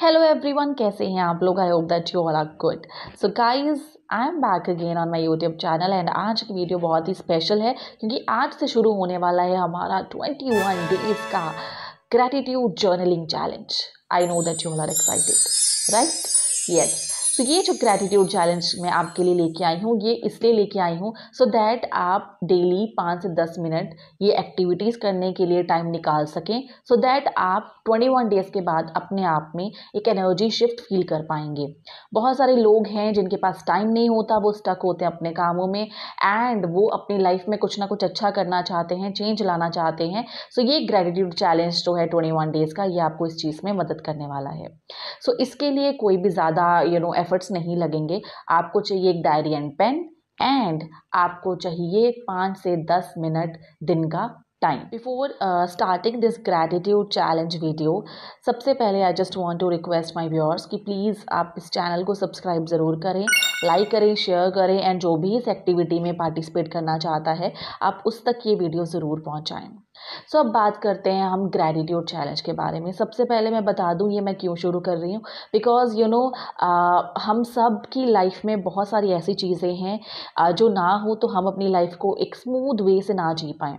Hello everyone कैसे हैं आप लोग I hope that you all are good so guys I am back again on my YouTube channel and आज की video बहुत ही स्पेशल है क्योंकि आज से शुरू होने वाला है हमारा ट्वेंटी वन डेज का gratitude journaling challenge I know that you all are excited right yes so तो ये जो ग्रैटिट्यूड चैलेंज मैं आपके लिए लेके आई हूँ ये इसलिए लेके आई हूँ सो दैट आप डेली पाँच से दस मिनट ये एक्टिविटीज़ करने के लिए टाइम निकाल सकें सो so दैट आप ट्वेंटी वन डेज़ के बाद अपने आप में एक एनर्जी शिफ्ट फील कर पाएंगे बहुत सारे लोग हैं जिनके पास टाइम नहीं होता वो स्टक होते हैं अपने कामों में एंड वो अपनी लाइफ में कुछ ना कुछ अच्छा करना चाहते हैं चेंज लाना चाहते हैं सो so ये ग्रेटिट्यूड चैलेंज जो है ट्वेंटी वन डेज़ का ये आपको इस चीज़ में मदद करने वाला है सो so इसके लिए कोई भी ज़्यादा यू नो एफर्ट्स नहीं लगेंगे आपको चाहिए एक डायरी एंड पेन एंड आपको चाहिए पाँच से दस मिनट दिन का time before starting this gratitude challenge video सबसे पहले I just want to request my viewers कि प्लीज़ आप इस चैनल को सब्सक्राइब ज़रूर करें लाइक करें शेयर करें एंड जो भी इस एक्टिविटी में पार्टिसिपेट करना चाहता है आप उस तक ये वीडियो ज़रूर पहुँचाएँ सो अब बात करते हैं हम ग्रेटिट्यूड चैलेंज के बारे में सबसे पहले मैं बता दूं ये मैं क्यों शुरू कर रही हूँ बिकॉज यू नो हम सब की लाइफ में बहुत सारी ऐसी चीज़ें हैं uh, जो ना हो तो हम अपनी लाइफ को एक स्मूथ वे से ना जी पाएँ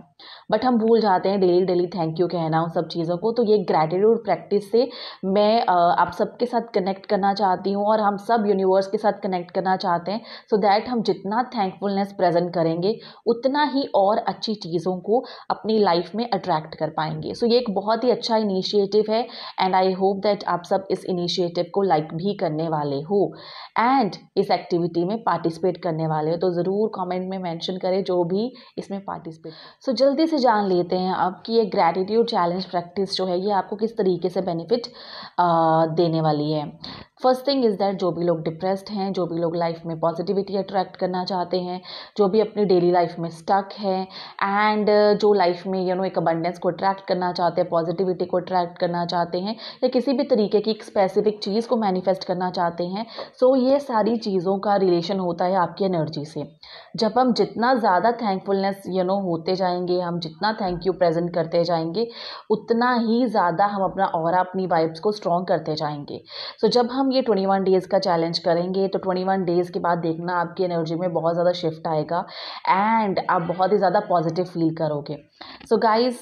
बट हम भूल जाते हैं डेली डेली थैंक यू कहना उन सब चीज़ों को तो ये ग्रैटिट्यूड प्रैक्टिस से मैं आप सबके साथ कनेक्ट करना चाहती हूँ और हम सब यूनिवर्स के साथ कनेक्ट करना चाहते हैं सो so दैट हम जितना थैंकफुलनेस प्रेजेंट करेंगे उतना ही और अच्छी चीज़ों को अपनी लाइफ में अट्रैक्ट कर पाएंगे सो so ये एक बहुत ही अच्छा इनिशिएटिव है एंड आई होप दैट आप सब इस इनिशिएटिव को लाइक भी करने वाले हो एंड इस एक्टिविटी में पार्टिसिपेट करने वाले हो तो ज़रूर कॉमेंट में मैंशन करें जो भी इसमें पार्टिसिपेट सो so, जल्द जल्दी से जान लेते हैं अब कि ये ग्रेटिट्यूड चैलेंज प्रैक्टिस जो है ये आपको किस तरीके से बेनिफिट देने वाली है फर्स्ट थिंग इज़ दैट जो भी लोग डिप्रेस्ड हैं जो भी लोग लाइफ में पॉजिटिविटी अट्रैक्ट करना चाहते हैं जो भी अपनी डेली लाइफ में स्टक है एंड जो लाइफ में यू नो एक अबंडेंस को अट्रैक्ट करना चाहते हैं पॉजिटिविटी को अट्रैक्ट करना चाहते हैं या किसी भी तरीके की एक स्पेसिफिक चीज़ को मैनिफेस्ट करना चाहते हैं सो so, ये सारी चीज़ों का रिलेशन होता है आपकी एनर्जी से जब हम जितना ज़्यादा थैंकफुलनेस यू नो होते जाएंगे लिए हम जितना थैंक यू प्रेजेंट करते जाएंगे उतना ही ज़्यादा हम अपना और अपनी वाइब्स को स्ट्रॉन्ग करते जाएंगे सो so, जब हम ये ट्वेंटी वन डेज़ का चैलेंज करेंगे तो ट्वेंटी वन डेज़ के बाद देखना आपकी एनर्जी में बहुत ज़्यादा शिफ्ट आएगा एंड आप बहुत ही ज़्यादा पॉजिटिव फील करोगे सो so, गाइज़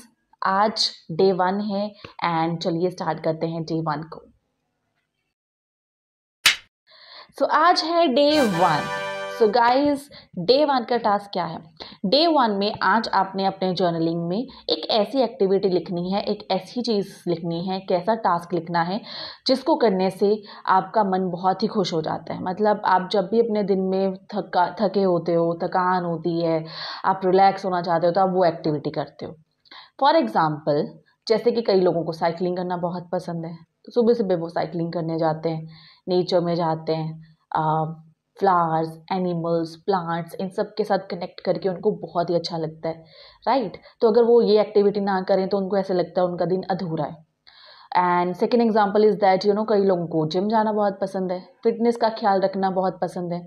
आज डे वन है एंड चलिए स्टार्ट करते हैं डे वन को सो so, आज है day one so guys day one का टास्क क्या है डे वन में आज आपने अपने जर्नलिंग में एक ऐसी एक्टिविटी लिखनी है एक ऐसी चीज़ लिखनी है कैसा टास्क लिखना है जिसको करने से आपका मन बहुत ही खुश हो जाता है मतलब आप जब भी अपने दिन में थका थके होते हो थकान होती है आप रिलैक्स होना चाहते हो तो आप वो एक्टिविटी करते हो फॉर एग्ज़ाम्पल जैसे कि कई लोगों को साइकिलिंग करना बहुत पसंद है तो सुबह सुबह वो साइकिलिंग करने जाते हैं नेचर में जाते हैं फ्लावर्स एनिमल्स प्लांट्स इन सब के साथ कनेक्ट करके उनको बहुत ही अच्छा लगता है राइट right? तो अगर वो ये एक्टिविटी ना करें तो उनको ऐसे लगता है उनका दिन अधूरा है and second example is that you know कई लोगों को जिम जाना बहुत पसंद है फिटनेस का ख्याल रखना बहुत पसंद है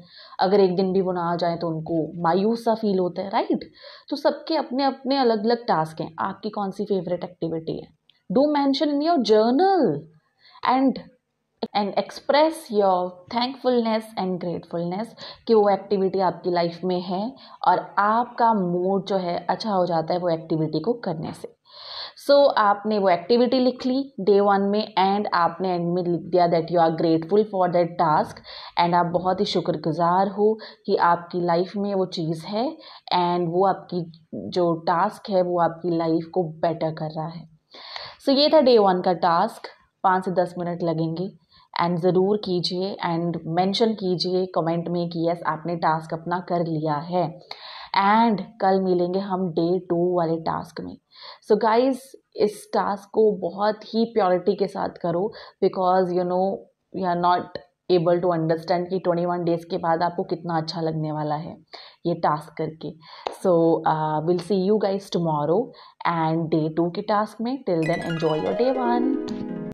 अगर एक दिन भी वो ना आ जाए तो उनको मायूस सा फील होता है राइट right? तो सबके अपने अपने अलग अलग टास्क हैं आपकी कौन सी फेवरेट एक्टिविटी है do mention in your journal and and express your thankfulness and gratefulness कि वो एक्टिविटी आपकी लाइफ में है और आपका मूड जो है अच्छा हो जाता है वो एक्टिविटी को करने से सो so, आपने वो एक्टिविटी लिख ली डे वन में एंड आपने एंड में लिख दिया that you are grateful for that task and आप बहुत ही शुक्रगुजार हो कि आपकी लाइफ में वो चीज़ है एंड वो आपकी जो टास्क है वो आपकी लाइफ को बेटर कर रहा है सो so, ये था डे वन का टास्क पाँच से दस मिनट लगेंगे एंड ज़रूर कीजिए एंड मेंशन कीजिए कमेंट में कि यस आपने टास्क अपना कर लिया है एंड कल मिलेंगे हम डे टू वाले टास्क में सो so गाइस इस टास्क को बहुत ही प्योरिटी के साथ करो because you know you are not able to understand कि ट्वेंटी वन डेज़ के बाद आपको कितना अच्छा लगने वाला है ये टास्क करके so will see you guys tomorrow and day two के टास्क में till then enjoy your day one